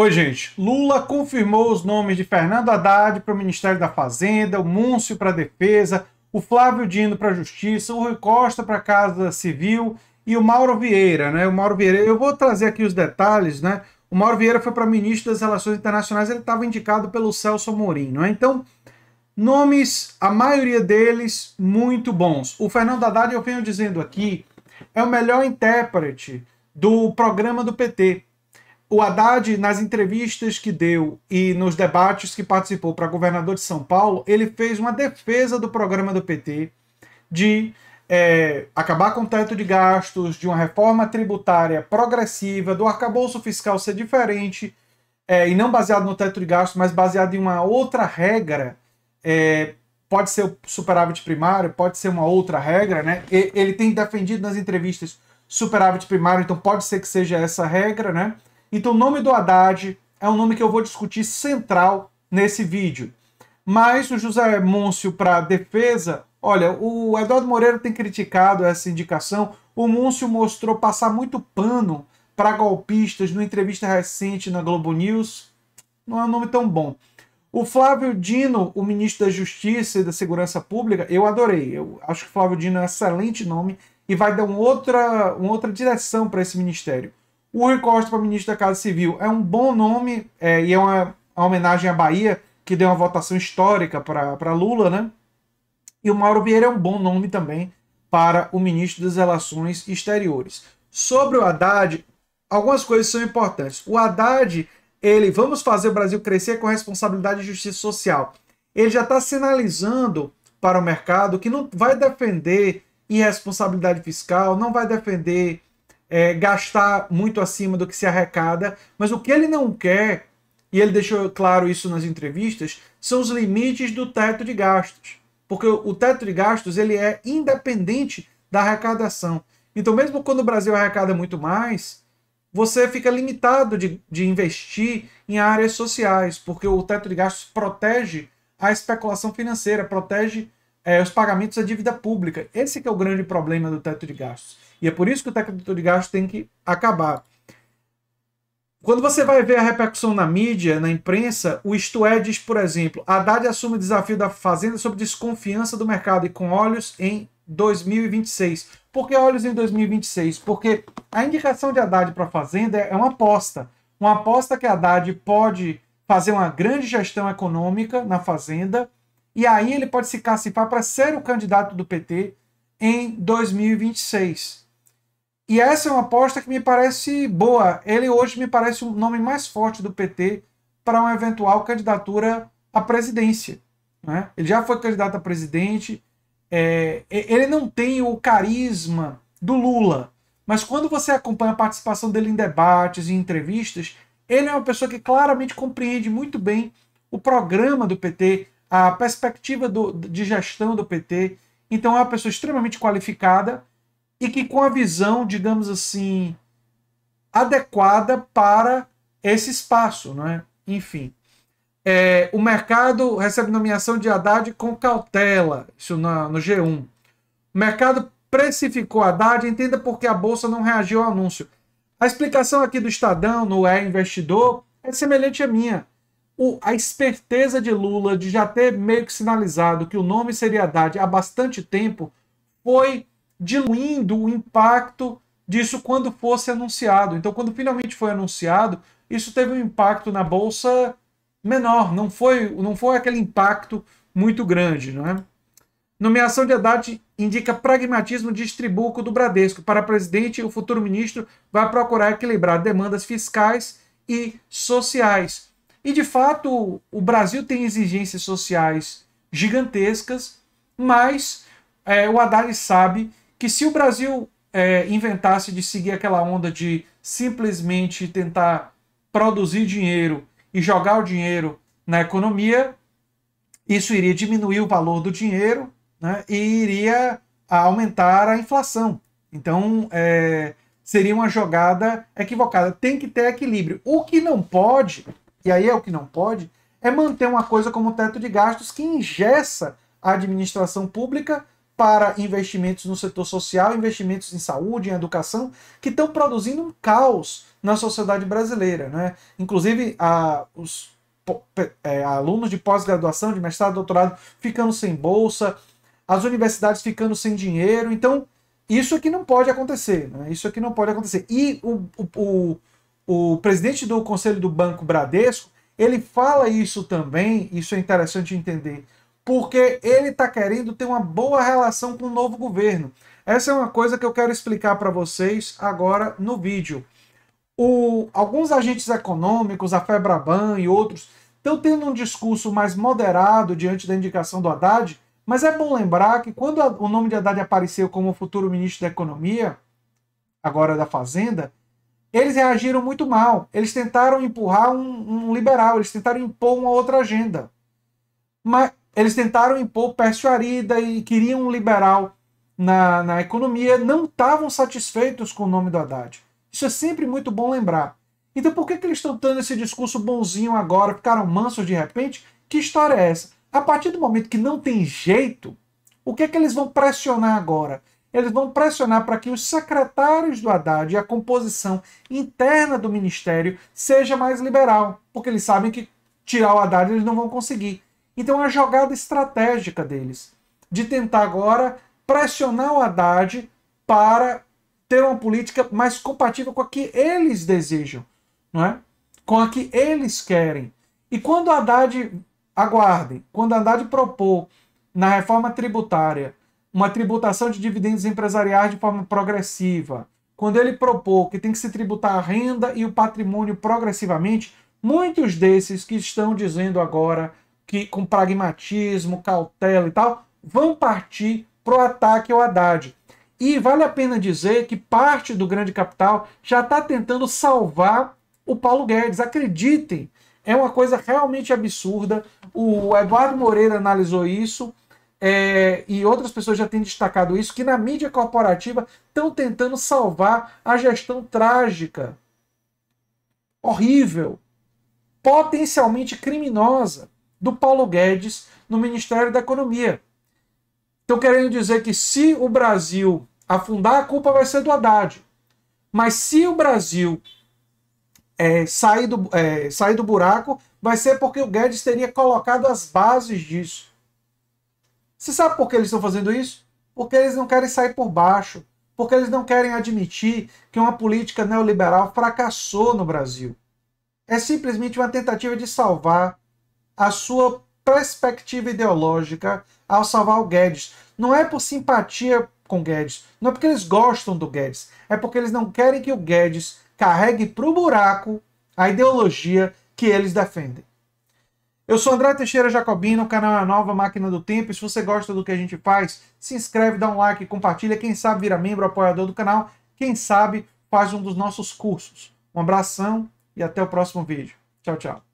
Oi, gente. Lula confirmou os nomes de Fernando Haddad para o Ministério da Fazenda, o Múncio para a Defesa, o Flávio Dino para a Justiça, o Rui Costa para a Casa Civil e o Mauro Vieira, né? O Mauro Vieira, eu vou trazer aqui os detalhes, né? O Mauro Vieira foi para ministro das Relações Internacionais, ele estava indicado pelo Celso Amorim, não é? Então, nomes, a maioria deles muito bons. O Fernando Haddad, eu venho dizendo aqui, é o melhor intérprete do programa do PT o Haddad, nas entrevistas que deu e nos debates que participou para governador de São Paulo, ele fez uma defesa do programa do PT de é, acabar com o teto de gastos, de uma reforma tributária progressiva, do arcabouço fiscal ser diferente é, e não baseado no teto de gastos, mas baseado em uma outra regra. É, pode ser o superávit primário, pode ser uma outra regra, né? E, ele tem defendido nas entrevistas superávit primário, então pode ser que seja essa regra, né? Então, o nome do Haddad é um nome que eu vou discutir central nesse vídeo. Mas o José Môncio para defesa, olha, o Eduardo Moreira tem criticado essa indicação. O Môncio mostrou passar muito pano para golpistas numa entrevista recente na Globo News. Não é um nome tão bom. O Flávio Dino, o ministro da Justiça e da Segurança Pública, eu adorei. Eu acho que Flávio Dino é um excelente nome e vai dar uma outra, uma outra direção para esse ministério. Rui Costa para ministro da Casa Civil é um bom nome é, e é uma, uma, homenagem à Bahia, que deu uma votação histórica para Lula, né? E o Mauro Vieira é um bom nome também para o ministro das Relações Exteriores. Sobre o Haddad, algumas coisas são importantes. O Haddad, ele, vamos fazer o Brasil crescer com responsabilidade e justiça social. Ele já está sinalizando para o mercado que não vai defender irresponsabilidade fiscal, não vai defender é, gastar muito acima do que se arrecada, mas o que ele não quer, e ele deixou claro isso nas entrevistas, são os limites do teto de gastos. Porque o teto de gastos ele é independente da arrecadação. Então, mesmo quando o Brasil arrecada muito mais, você fica limitado de, de investir em áreas sociais, porque o teto de gastos protege a especulação financeira, protege é, os pagamentos à é dívida pública. Esse que é o grande problema do teto de gastos. E é por isso que o teto de gastos tem que acabar. Quando você vai ver a repercussão na mídia, na imprensa, o Isto É diz, por exemplo, Haddad assume o desafio da Fazenda sob desconfiança do mercado e com olhos em 2026. Por que olhos em 2026? Porque a indicação de Haddad para a Fazenda é uma aposta. Uma aposta que Haddad pode fazer uma grande gestão econômica na Fazenda e aí ele pode se capacitar para ser o candidato do PT em 2026. E essa é uma aposta que me parece boa. Ele hoje me parece o nome mais forte do PT para uma eventual candidatura à presidência. Né? Ele já foi candidato a presidente, é, ele não tem o carisma do Lula, mas quando você acompanha a participação dele em debates e entrevistas, ele é uma pessoa que claramente compreende muito bem o programa do PT, a perspectiva do, de gestão do PT. Então é uma pessoa extremamente qualificada e que com a visão, digamos assim, adequada para esse espaço, não é? Enfim. É, o mercado recebe nomeação de Haddad com cautela, isso no G1. O mercado precificou Haddad, entenda por que a Bolsa não reagiu ao anúncio. A explicação aqui do Estadão, no É Investidor, é semelhante à minha o, a esperteza de Lula de já ter meio que sinalizado que o nome seria Haddad há bastante tempo foi diluindo o impacto disso quando fosse anunciado. Então, quando finalmente foi anunciado, isso teve um impacto na bolsa menor, não foi, não foi aquele impacto muito grande, não é? Nomeação de Haddad indica pragmatismo de estribuco do Bradesco. Para presidente, o futuro ministro vai procurar equilibrar demandas fiscais e sociais. E de fato, o Brasil tem exigências sociais gigantescas, mas é, o Haddad sabe que se o Brasil é, inventasse de seguir aquela onda de simplesmente tentar produzir dinheiro e jogar o dinheiro na economia, isso iria diminuir o valor do dinheiro né, e iria aumentar a inflação. Então, é, seria uma jogada equivocada. Tem que ter equilíbrio. O que não pode e aí é o que não pode, é manter uma coisa como o teto de gastos que ingessa a administração pública para investimentos no setor social, investimentos em saúde, em educação, que estão produzindo um caos na sociedade brasileira. Né? Inclusive, a, os é, alunos de pós-graduação, de mestrado, doutorado, ficando sem bolsa, as universidades ficando sem dinheiro. Então, isso aqui é não pode acontecer. Né? Isso aqui é não pode acontecer. E o, o o presidente do Conselho do Banco Bradesco, ele fala isso também, isso é interessante entender, porque ele está querendo ter uma boa relação com o novo governo. Essa é uma coisa que eu quero explicar para vocês agora no vídeo. O, alguns agentes econômicos, a Febraban e outros, estão tendo um discurso mais moderado diante da indicação do Haddad, mas é bom lembrar que quando o nome de Haddad apareceu como futuro ministro da Economia, agora da Fazenda, eles reagiram muito mal. Eles tentaram empurrar um, um liberal, eles tentaram impor uma outra agenda. Mas eles tentaram impor peste arida e queriam um liberal na, na economia, não estavam satisfeitos com o nome do Haddad. Isso é sempre muito bom lembrar. Então por que, que eles estão dando esse discurso bonzinho agora, ficaram mansos de repente? Que história é essa? A partir do momento que não tem jeito, o que é que eles vão pressionar agora? eles vão pressionar para que os secretários do Haddad e a composição interna do ministério seja mais liberal, porque eles sabem que tirar o Haddad eles não vão conseguir. Então é a jogada estratégica deles de tentar agora pressionar o Haddad para ter uma política mais compatível com a que eles desejam, não é? com a que eles querem. E quando o Haddad, aguardem, quando o Haddad propor na reforma tributária uma tributação de dividendos empresariais de forma progressiva, quando ele propôs que tem que se tributar a renda e o patrimônio progressivamente, muitos desses que estão dizendo agora que com pragmatismo, cautela e tal, vão partir para o ataque ao Haddad. E vale a pena dizer que parte do grande capital já está tentando salvar o Paulo Guedes. Acreditem, é uma coisa realmente absurda. O Eduardo Moreira analisou isso é, e outras pessoas já têm destacado isso, que na mídia corporativa estão tentando salvar a gestão trágica, horrível, potencialmente criminosa do Paulo Guedes no Ministério da Economia. Estão querendo dizer que se o Brasil afundar, a culpa vai ser do Haddad. Mas se o Brasil é, sair, do, é, sair do buraco, vai ser porque o Guedes teria colocado as bases disso. Você sabe por que eles estão fazendo isso? Porque eles não querem sair por baixo, porque eles não querem admitir que uma política neoliberal fracassou no Brasil. É simplesmente uma tentativa de salvar a sua perspectiva ideológica ao salvar o Guedes. Não é por simpatia com Guedes, não é porque eles gostam do Guedes, é porque eles não querem que o Guedes carregue para o buraco a ideologia que eles defendem. Eu sou André Teixeira Jacobino, o canal é a Nova Máquina do Tempo. E se você gosta do que a gente faz, se inscreve, dá um like, compartilha. Quem sabe vira membro, apoiador do canal. Quem sabe faz um dos nossos cursos. Um abração e até o próximo vídeo. Tchau, tchau.